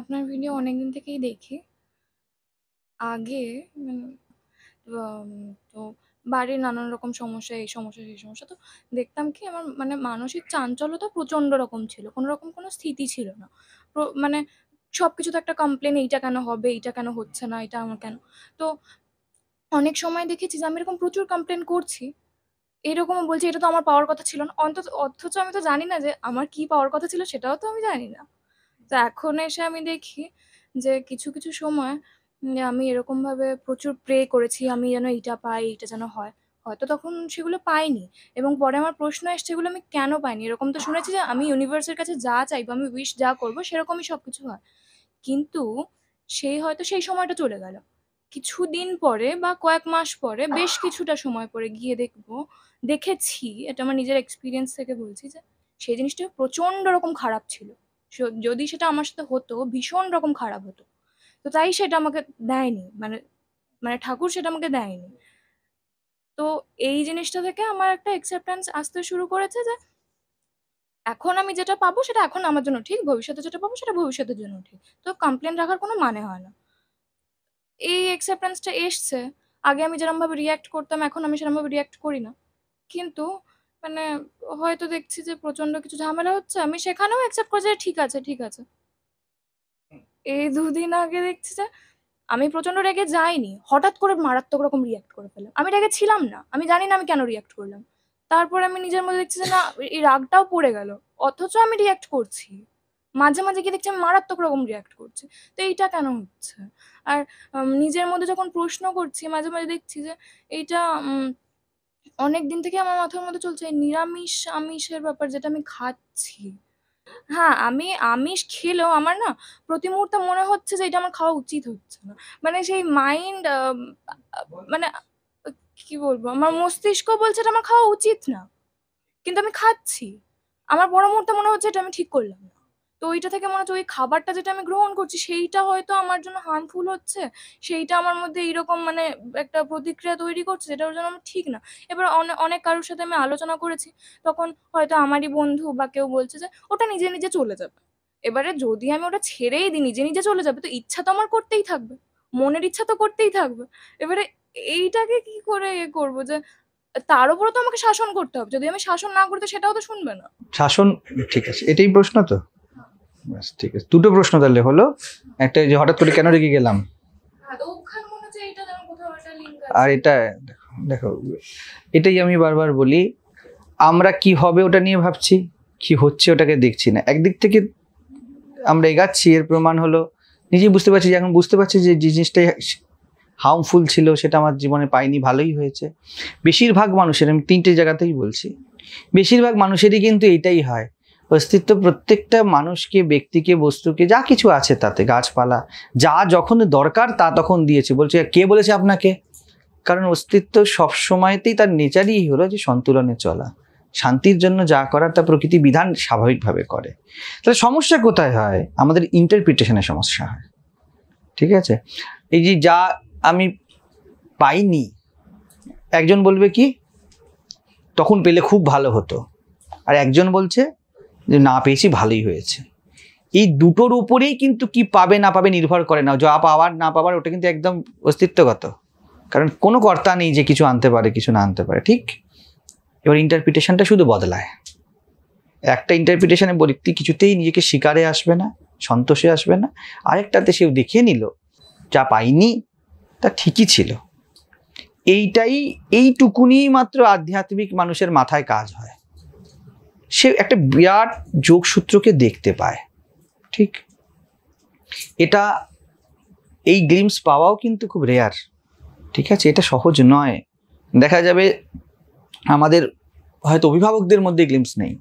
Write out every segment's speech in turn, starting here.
আপনার ভিডিও অনেকদিন থেকেই দেখি। আগে মানে তো বাড়ির নানান রকম সমস্যা, এই সমস্যা, সেই সমস্যা। তো দেখতাম কি আমার মানে মানসিক চাঞ্চল্যতা প্রচণ্ড রকম ছিল। কোনো রকম কোনো স্থিতি ছিল না। মানে সব কিছু তো একটা কমপ্লেন এইটা কেন হবে, এইটা কেন হচ্ছে না, এটা আমার কেন? তো অনেক সময় দেখেছি যে আমি এরকম প্রচুর কমপ্লেন করছি। এরকমও বলছি এটা তো আমার পাওয়ার কথা ছিল না। অন্তত অথচ আমি তো জানি না যে আমার কি পাওয়ার কথা ছিল সেটাও তো আমি জানি না। তো এখন এসে আমি দেখি যে কিছু কিছু সময় আমি এরকমভাবে প্রচুর প্রে করেছি আমি যেন এইটা পাই এইটা যেন হয় হয়তো তখন সেগুলো পাইনি এবং পরে আমার প্রশ্ন এসছে সেগুলো আমি কেন পাইনি এরকম তো শুনেছি যে আমি ইউনিভার্সের কাছে যা চাইবো আমি উইশ যা করবো সেরকমই সব কিছু হয় কিন্তু সেই হয়তো সেই সময়টা চলে গেল কিছুদিন পরে বা কয়েক মাস পরে বেশ কিছুটা সময় পরে গিয়ে দেখব দেখেছি এটা আমার নিজের এক্সপিরিয়েন্স থেকে বলছি যে সেই জিনিসটা প্রচণ্ড রকম খারাপ ছিল যদি সেটা আমার সাথে হতো ভীষণ রকম খারাপ হতো তো তাই সেটা আমাকে দেয়নি মানে মানে ঠাকুর সেটা আমাকে দেয়নি তো এই জিনিসটা থেকে আমার একটা অ্যাকসেপ্টেন্স আসতে শুরু করেছে যে এখন আমি যেটা পাবো সেটা এখন আমার জন্য ঠিক ভবিষ্যতে যেটা পাবো সেটা ভবিষ্যতের জন্য ঠিক তো কমপ্লেন রাখার কোনো মানে হয় না এই অ্যাকসেপ্টেন্সটা এসছে আগে আমি যেরকমভাবে রিয়্যাক্ট করতাম এখন আমি সেরকমভাবে রিয়্যাক্ট করি না কিন্তু মানে হয়তো দেখছি যে প্রচন্ড কিছু ঝামেলা হচ্ছে আমি সেখানেও অ্যাকসেপ্ট করছি ঠিক আছে ঠিক আছে এই দুদিন আগে দেখছি যে আমি প্রচন্ড রেগে যাইনি হঠাৎ করে মারাত্মক রকম রিয়াক্ট করে ফেলাম আমি রেগে ছিলাম না আমি জানি না আমি কেন রিয়াক্ট করলাম তারপর আমি নিজের মধ্যে দেখছি যে না এই রাগটাও পড়ে গেল অথচ আমি রিয়াক্ট করছি মাঝে মাঝে গিয়ে দেখছি আমি মারাত্মক রকম রিয়াক্ট করছি তো এইটা কেন হচ্ছে আর নিজের মধ্যে যখন প্রশ্ন করছি মাঝে মাঝে দেখছি যে এইটা অনেক দিন থেকে আমার মাথার মধ্যে চলছে নিরামিষ আমিষের ব্যাপার যেটা আমি খাচ্ছি হ্যাঁ আমি আমিষ খেলেও আমার না প্রতি মুহূর্তে মনে হচ্ছে যে এটা আমার খাওয়া উচিত হচ্ছে না মানে সেই মাইন্ড মানে কি বলবো আমার মস্তিষ্ক বলছে এটা আমার খাওয়া উচিত না কিন্তু আমি খাচ্ছি আমার বড় মুহূর্তে মনে হচ্ছে এটা আমি ঠিক করলাম তো ওইটা থেকে মনে হচ্ছে ওই খাবারটা যেটা আমি গ্রহণ করছি সেইটা হয়তো আমার জন্য হার্মফুল হচ্ছে সেইটা আমার মধ্যে এইরকম মানে একটা প্রতিক্রিয়া তৈরি করছে যেটা ওর জন্য আমার ঠিক না এবার অনেক কারোর সাথে আমি আলোচনা করেছি তখন হয়তো আমারই বন্ধু বা কেউ বলছে যে ওটা নিজে নিজে চলে যাবে এবারে যদি আমি ওটা ছেড়েই দিই নিজে নিজে চলে যাবে তো ইচ্ছা তো আমার করতেই থাকবে মনের ইচ্ছা তো করতেই থাকবে এবারে এইটাকে কি করে ইয়ে করবো যে তার উপরে তো আমাকে শাসন করতে হবে যদি আমি শাসন না করতে সেটাও তো শুনবে না শাসন ঠিক আছে এটাই প্রশ্ন তো ব্যাস ঠিক আছে দুটো প্রশ্ন তাহলে হলো একটা যে হঠাৎ করে কেন রেগে গেলাম হ্যাঁ, আর এটা দেখো এটাই আমি বারবার বলি আমরা কি হবে ওটা নিয়ে ভাবছি কি হচ্ছে ওটাকে দেখছি না একদিক থেকে আমরা এগাচ্ছি এর প্রমাণ হলো নিজেই বুঝতে পারছি যে এখন বুঝতে পারছি যে জিনিসটাই হার্মফুল ছিল সেটা আমার জীবনে পাইনি ভালোই হয়েছে বেশিরভাগ মানুষের আমি তিনটে জায়গাতেই বলছি বেশিরভাগ মানুষেরই কিন্তু এটাই হয় অস্তিত্ব প্রত্যেকটা মানুষকে ব্যক্তিকে বস্তুকে যা কিছু আছে তাতে গাছপালা যা যখন দরকার তা তখন দিয়েছে বলছে কে বলেছে আপনাকে কারণ অস্তিত্ব সব সময়তেই তার নেচারই হলো যে সন্তুলনে চলা শান্তির জন্য যা করার তা প্রকৃতি বিধান স্বাভাবিকভাবে করে তাহলে সমস্যা কোথায় হয় আমাদের ইন্টারপ্রিটেশনের সমস্যা হয় ঠিক আছে এই যে যা আমি পাইনি একজন বলবে কি তখন পেলে খুব ভালো হতো আর একজন বলছে যে না পেয়েছি ভালোই হয়েছে এই দুটোর উপরেই কিন্তু কি পাবে না পাবে নির্ভর করে না যা পাওয়ার না পাওয়ার ওটা কিন্তু একদম অস্তিত্বগত কারণ কোনো কর্তা নেই যে কিছু আনতে পারে কিছু না আনতে পারে ঠিক এবার ইন্টারপ্রিটেশনটা শুধু বদলায় একটা ইন্টারপ্রিটেশনে ব্যক্তি কিছুতেই নিজেকে শিকারে আসবে না সন্তোষে আসবে না আরেকটাতে সেও দেখিয়ে নিল যা পাইনি তা ঠিকই ছিল এইটাই এইটুকুনি মাত্র আধ্যাত্মিক মানুষের মাথায় কাজ হয় সে একটা বিরাট যোগসূত্রকে দেখতে পায় ঠিক এটা এই গ্লিমস পাওয়াও কিন্তু খুব রেয়ার ঠিক আছে এটা সহজ নয় দেখা যাবে আমাদের হয়তো অভিভাবকদের মধ্যে গ্লিমস নেই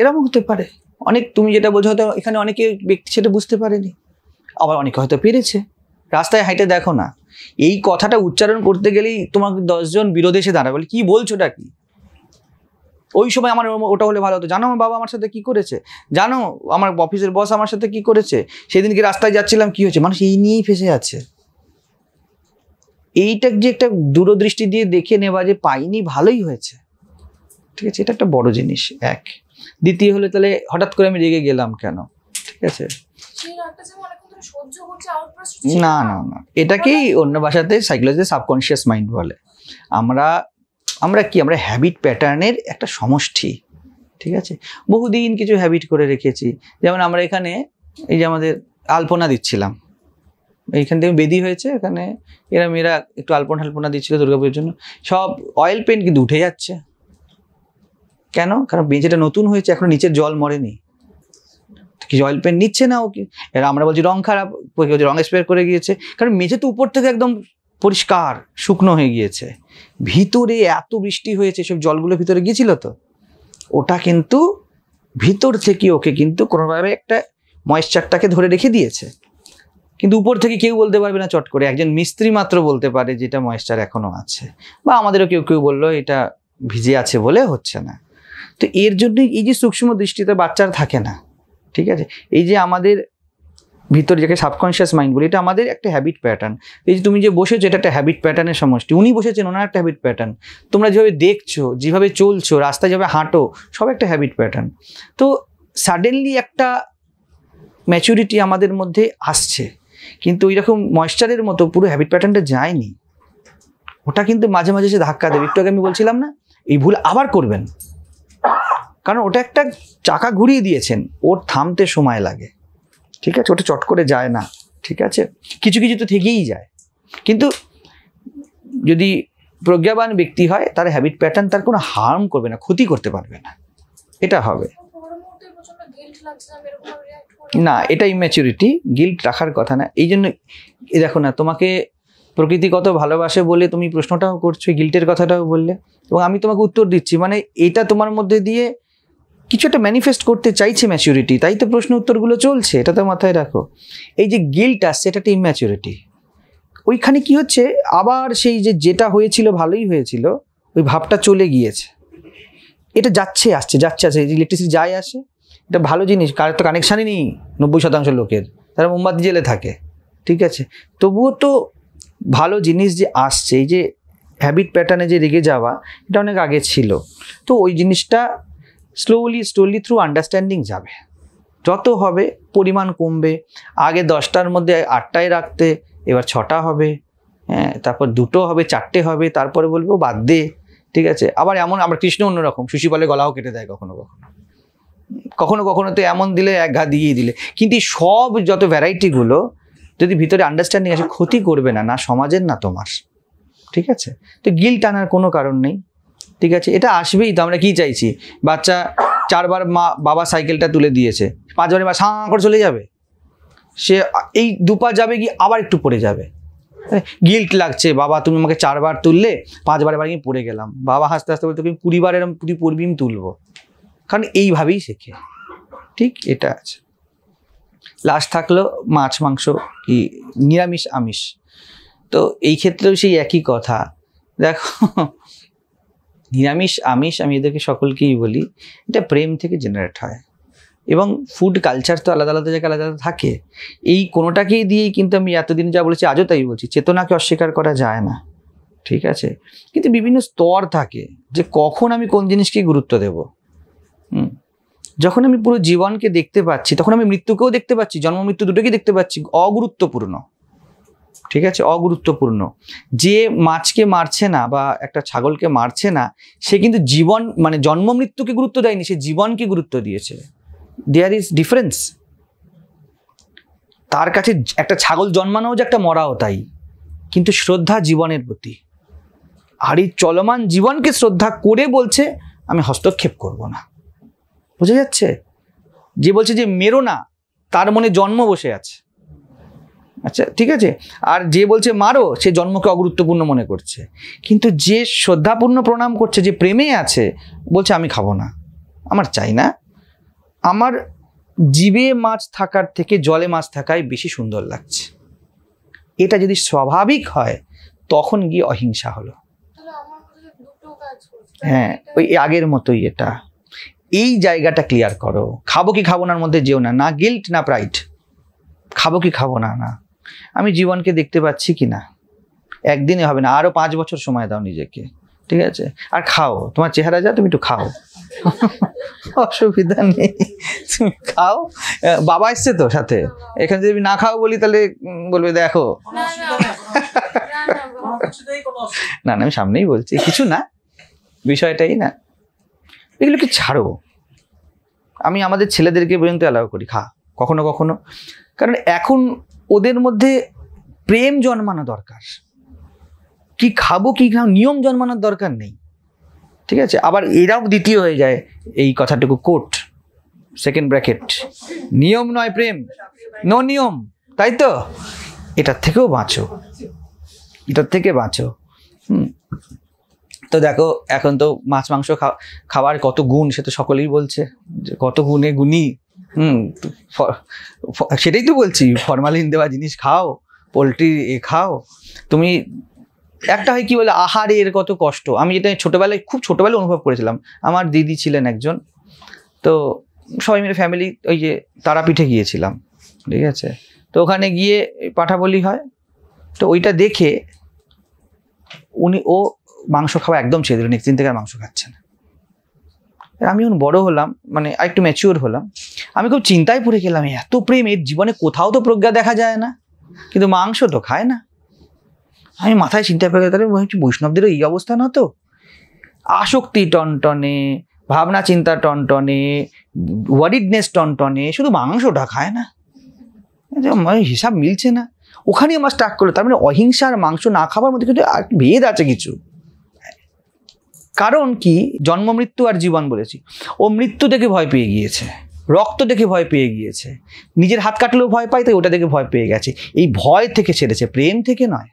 এরকম হতে পারে অনেক তুমি যেটা বোঝো হয়তো এখানে অনেকে ব্যক্তি সেটা বুঝতে পারেনি আবার অনেকে হয়তো পেরেছে রাস্তায় হাইটে দেখো না এই কথাটা উচ্চারণ করতে গেলেই তোমাকে দশজন বিরোধে এসে দাঁড়াবে কি বলছোটা কি ওই সময় আমার ওটা হলে ভালো হতো জানো আমার বাবা আমার সাথে কি করেছে জানো আমার অফিসের বস আমার সাথে কি করেছে সেদিনকে রাস্তায় যাচ্ছিলাম কি হয়েছে মানুষ এই নিয়েই ফেসে যাচ্ছে এইটা যে একটা দূরদৃষ্টি দিয়ে দেখে নেওয়া যে পাইনি ভালোই হয়েছে ঠিক আছে এটা একটা বড় জিনিস এক দ্বিতীয় হলে তাহলে হঠাৎ করে আমি রেগে গেলাম কেন ঠিক আছে না না না এটাকেই অন্য ভাষাতে সাইকোলজি সাবকনসিয়াস মাইন্ড বলে আমরা আমরা কি আমরা হ্যাবিট প্যাটার্নের একটা সমষ্টি ঠিক আছে বহুদিন কিছু হ্যাবিট করে রেখেছি যেমন আমরা এখানে এই যে আমাদের আলপনা দিচ্ছিলাম এইখান থেকে বেদি হয়েছে এখানে এরা মেয়েরা একটু আলপনা আলপনা দিচ্ছিল দুর্গাপুজোর জন্য সব অয়েল পেন্ট কিন্তু উঠে যাচ্ছে কেন কারণ বেঁচেটা নতুন হয়েছে এখনো নিচের জল মরেনি কিছু অয়েল পেন নিচ্ছে না ও কি এরা আমরা বলছি রং খারাপ রং স্প্রে করে গিয়েছে কারণ মেঝে তো উপর থেকে একদম পরিষ্কার শুকনো হয়ে গিয়েছে ভিতরে এত বৃষ্টি হয়েছে সব জলগুলো ভিতরে গিয়েছিল তো ওটা কিন্তু ভিতর থেকে ওকে কিন্তু কোনোভাবে একটা ময়েশ্চারটাকে ধরে রেখে দিয়েছে কিন্তু উপর থেকে কেউ বলতে পারবে না চট করে একজন মিস্ত্রি মাত্র বলতে পারে যে এটা ময়েশ্চার এখনও আছে বা আমাদেরও কেউ কেউ বললো এটা ভিজে আছে বলে হচ্ছে না তো এর জন্যই এই যে সূক্ষ্ম দৃষ্টিতে বাচ্চার থাকে না ঠিক আছে এই যে আমাদের ভিতরে যাকে সাবকনশিয়াস মাইন্ড বলি এটা আমাদের একটা হ্যাবিট প্যাটার্ন এই যে তুমি যে বসেছো এটা একটা হ্যাবিট প্যাটার্নের সমষ্টি উনি বসেছেন ওনার একটা হ্যাবিট প্যাটার্ন তোমরা যেভাবে দেখছো যেভাবে চলছো রাস্তায় যেভাবে হাঁটো সব একটা হ্যাবিট প্যাটার্ন তো সাডেনলি একটা ম্যাচুরিটি আমাদের মধ্যে আসছে কিন্তু ওই রকম ময়েশ্চারের মতো পুরো হ্যাবিট প্যাটার্নটা যায়নি ওটা কিন্তু মাঝে মাঝে সে ধাক্কা দেবে একটু আগে আমি বলছিলাম না এই ভুল আবার করবেন কারণ ওটা একটা চাকা ঘুরিয়ে দিয়েছেন ওর থামতে সময় লাগে ঠিক আছে ওটা চট করে যায় না ঠিক আছে কিছু কিছু তো থেকেই যায় কিন্তু যদি প্রজ্ঞাবান ব্যক্তি হয় তার হ্যাবিট প্যাটার্ন তার কোনো হার্ম করবে না ক্ষতি করতে পারবে না এটা হবে না এটা ইম্যাচুরিটি গিল্ট রাখার কথা না এই জন্য দেখো না তোমাকে প্রকৃতি কত ভালোবাসে বলে তুমি প্রশ্নটাও করছো গিল্টের কথাটাও বললে এবং আমি তোমাকে উত্তর দিচ্ছি মানে এটা তোমার মধ্যে দিয়ে কিছু একটা ম্যানিফেস্ট করতে চাইছে ম্যাচুরিটি তাই তো প্রশ্ন উত্তরগুলো চলছে এটা তো মাথায় রাখো এই যে আসছে এটা একটা ইম্যাচুরিটি ওইখানে কি হচ্ছে আবার সেই যে যেটা হয়েছিল ভালোই হয়েছিল ওই ভাবটা চলে গিয়েছে এটা যাচ্ছে আসছে যাচ্ছে আসছে ইলেকট্রিসিটি যায় আসে এটা ভালো জিনিস কার তো কানেকশানই নেই নব্বই শতাংশ লোকের তারা মোমবাতি জেলে থাকে ঠিক আছে তবুও তো ভালো জিনিস যে আসছে এই যে হ্যাবিট প্যাটার্নে যে রেগে যাওয়া এটা অনেক আগে ছিল তো ওই জিনিসটা স্লোলি স্লোলি থ্রু আন্ডারস্ট্যান্ডিং যাবে যত হবে পরিমাণ কমবে আগে দশটার মধ্যে আটটায় রাখতে এবার ছটা হবে হ্যাঁ তারপর দুটো হবে চারটে হবে তারপরে বলবো বাদ দে ঠিক আছে আবার এমন আমরা কৃষ্ণ অন্যরকম বলে গলাও কেটে দেয় কখনো কখনো কখনো কখনো তো এমন দিলে এক ঘা দিয়েই দিলে কিন্তু সব যত ভ্যারাইটিগুলো যদি ভিতরে আন্ডারস্ট্যান্ডিং আছে ক্ষতি করবে না না সমাজের না তোমার ঠিক আছে তো গিল টানার কোনো কারণ নেই ঠিক আছে এটা আসবেই তো আমরা কি চাইছি বাচ্চা চারবার মা বাবা সাইকেলটা তুলে দিয়েছে পাঁচবারে মা সাঁ করে চলে যাবে সে এই দুপা যাবে কি আবার একটু পড়ে যাবে গিল্ট লাগছে বাবা তুমি আমাকে চারবার তুললে পাঁচবার এবার গিয়ে পড়ে গেলাম বাবা হাসতে হাসতে বলতে তুমি কুড়িবার এরম তুই পড়বি আমি তুলবো কারণ এইভাবেই শেখে ঠিক এটা আছে লাস্ট থাকলো মাছ মাংস কি নিরামিষ আমিষ তো এই ক্ষেত্রেও সেই একই কথা দেখো নিরামিষ আমিষ আমি এদেরকে সকলকেই বলি এটা প্রেম থেকে জেনারেট হয় এবং ফুড কালচার তো আলাদা আলাদা জায়গায় আলাদা আলাদা থাকে এই কোনোটাকেই দিয়েই কিন্তু আমি এতদিন যা বলেছি আজও তাই বলছি চেতনাকে অস্বীকার করা যায় না ঠিক আছে কিন্তু বিভিন্ন স্তর থাকে যে কখন আমি কোন জিনিসকে গুরুত্ব দেব হুম যখন আমি পুরো জীবনকে দেখতে পাচ্ছি তখন আমি মৃত্যুকেও দেখতে পাচ্ছি জন্ম মৃত্যু দুটোকেই দেখতে পাচ্ছি অগুরুত্বপূর্ণ ঠিক আছে অগুরুত্বপূর্ণ যে মাছকে মারছে না বা একটা ছাগলকে মারছে না সে কিন্তু জীবন মানে জন্ম মৃত্যুকে গুরুত্ব দেয়নি সে জীবনকে গুরুত্ব দিয়েছে দেয়ার ইজ ডিফারেন্স তার কাছে একটা ছাগল জন্মানোও যে একটা মরাও তাই কিন্তু শ্রদ্ধা জীবনের প্রতি আর এই চলমান জীবনকে শ্রদ্ধা করে বলছে আমি হস্তক্ষেপ করব না বোঝা যাচ্ছে যে বলছে যে মেরো না তার মনে জন্ম বসে আছে আচ্ছা ঠিক আছে আর যে বলছে মারো সে জন্মকে অগুরুত্বপূর্ণ মনে করছে কিন্তু যে শ্রদ্ধাপূর্ণ প্রণাম করছে যে প্রেমে আছে বলছে আমি খাবো না আমার চাই না আমার জীবে মাছ থাকার থেকে জলে মাছ থাকায় বেশি সুন্দর লাগছে এটা যদি স্বাভাবিক হয় তখন গিয়ে অহিংসা হলো হ্যাঁ ওই আগের মতোই এটা এই জায়গাটা ক্লিয়ার করো খাবো কি খাবো নার মধ্যে যেও না না গিল্ট না প্রাইড খাবো কি খাবো না না আমি জীবনকে দেখতে পাচ্ছি কি না একদিনে হবে না আরও পাঁচ বছর সময় দাও নিজেকে ঠিক আছে আর খাও তোমার চেহারা যা তুমি একটু খাও অসুবিধা নেই তুমি খাও বাবা এসছে তো সাথে এখানে যদি না খাও বলি তাহলে বলবে দেখো না না আমি সামনেই বলছি কিছু না বিষয়টাই না এগুলোকে ছাড়ো আমি আমাদের ছেলেদেরকে পর্যন্ত অ্যালাউ করি খা কখনো কখনো কারণ এখন ওদের মধ্যে প্রেম জন্মানো দরকার কি খাবো কি খাবো নিয়ম জন্মানোর দরকার নেই ঠিক আছে আবার এরাও দ্বিতীয় হয়ে যায় এই কথাটুকু কোট সেকেন্ড ব্র্যাকেট নিয়ম নয় প্রেম নো নিয়ম তাই তো এটার থেকেও বাঁচো এটার থেকে বাঁচো হুম তো দেখো এখন তো মাছ মাংস খাওয়ার কত গুণ সে তো সকলেই বলছে কত গুণে গুণী হুম সেটাই তো বলছি ফরমালিন দেওয়া জিনিস খাও পোলট্রি এ খাও তুমি একটা হয় কি বলে আহারে এর কত কষ্ট আমি যেটা ছোটোবেলায় খুব ছোটোবেলায় অনুভব করেছিলাম আমার দিদি ছিলেন একজন তো সবাই মিলে ফ্যামিলি ওই যে তারাপীঠে গিয়েছিলাম ঠিক আছে তো ওখানে গিয়ে পাঠাবলি হয় তো ওইটা দেখে উনি ও মাংস খাওয়া একদম ছেড়ে দিল নেক্সট দিন থেকে আর মাংস খাচ্ছে না আমি বড় হলাম মানে আরেকটু ম্যাচিওর হলাম আমি খুব চিন্তায় পড়ে গেলাম এত প্রেম এর জীবনে কোথাও তো প্রজ্ঞা দেখা যায় না কিন্তু মাংস তো খায় না আমি মাথায় চিন্তায় পড়ে গেলাম ভাবছি বৈষ্ণবদেরও এই অবস্থা না তো আসক্তি টনটনে ভাবনা চিন্তা টনটনে ওয়ারিডনেস টনটনে শুধু মাংসটা খায় না হিসাব মিলছে না ওখানে আমার স্টার্ট করলো তার মানে অহিংসার মাংস না খাবার মধ্যে কিন্তু ভেদ আছে কিছু কারণ কি জন্ম মৃত্যু আর জীবন বলেছি ও মৃত্যু থেকে ভয় পেয়ে গিয়েছে রক্ত দেখে ভয় পেয়ে গিয়েছে নিজের হাত কাটলেও ভয় পায় তাই ওটা দেখে ভয় পেয়ে গেছে এই ভয় থেকে ছেড়েছে প্রেম থেকে নয়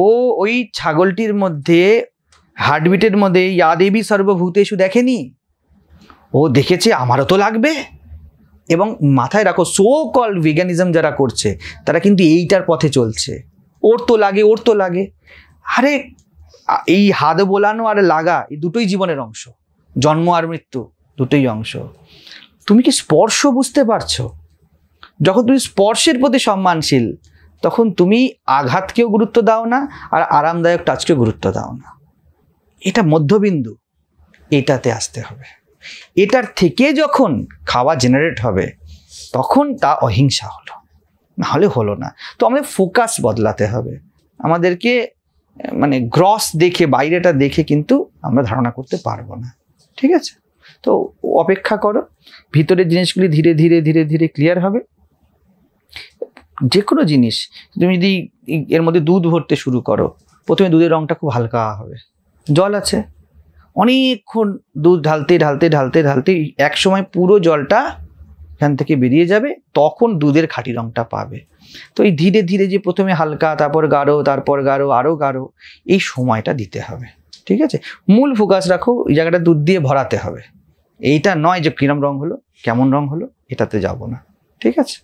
ও ওই ছাগলটির মধ্যে হার্টবিটের মধ্যে ইয়াদেবী সর্বভূতেশু দেখেনি ও দেখেছে আমারও তো লাগবে এবং মাথায় রাখো সো কল ভিগানিজম যারা করছে তারা কিন্তু এইটার পথে চলছে ওর তো লাগে ওর তো লাগে আরে এই হাত বোলানো আর লাগা এই দুটোই জীবনের অংশ জন্ম আর মৃত্যু দুটোই অংশ তুমি কি স্পর্শ বুঝতে পারছো যখন তুমি স্পর্শের প্রতি সম্মানশীল তখন তুমি আঘাতকেও গুরুত্ব দাও না আর আরামদায়ক টাচকেও গুরুত্ব দাও না এটা মধ্যবিন্দু এটাতে আসতে হবে এটার থেকে যখন খাওয়া জেনারেট হবে তখন তা অহিংসা হলো নাহলে হলো না তো আমাদের ফোকাস বদলাতে হবে আমাদেরকে মানে গ্রস দেখে বাইরেটা দেখে কিন্তু আমরা ধারণা করতে পারবো না ঠিক আছে তো অপেক্ষা করো ভিতরের জিনিসগুলি ধীরে ধীরে ধীরে ধীরে ক্লিয়ার হবে যে কোনো জিনিস তুমি যদি এর মধ্যে দুধ ভরতে শুরু করো প্রথমে দুধের রঙটা খুব হালকা হবে জল আছে অনেকক্ষণ দুধ ঢালতে ঢালতে ঢালতে ঢালতে এক সময় পুরো জলটা এখান থেকে বেরিয়ে যাবে তখন দুধের খাঁটি রঙটা পাবে তো এই ধীরে ধীরে যে প্রথমে হালকা তারপর গাঢ় তারপর গাঢ় আরও গাঢ় এই সময়টা দিতে হবে ঠিক আছে মূল ফোকাস রাখো এই জায়গাটা দুধ দিয়ে ভরাতে হবে এইটা নয় যে কিরম রং হলো কেমন রং হলো এটাতে যাব না ঠিক আছে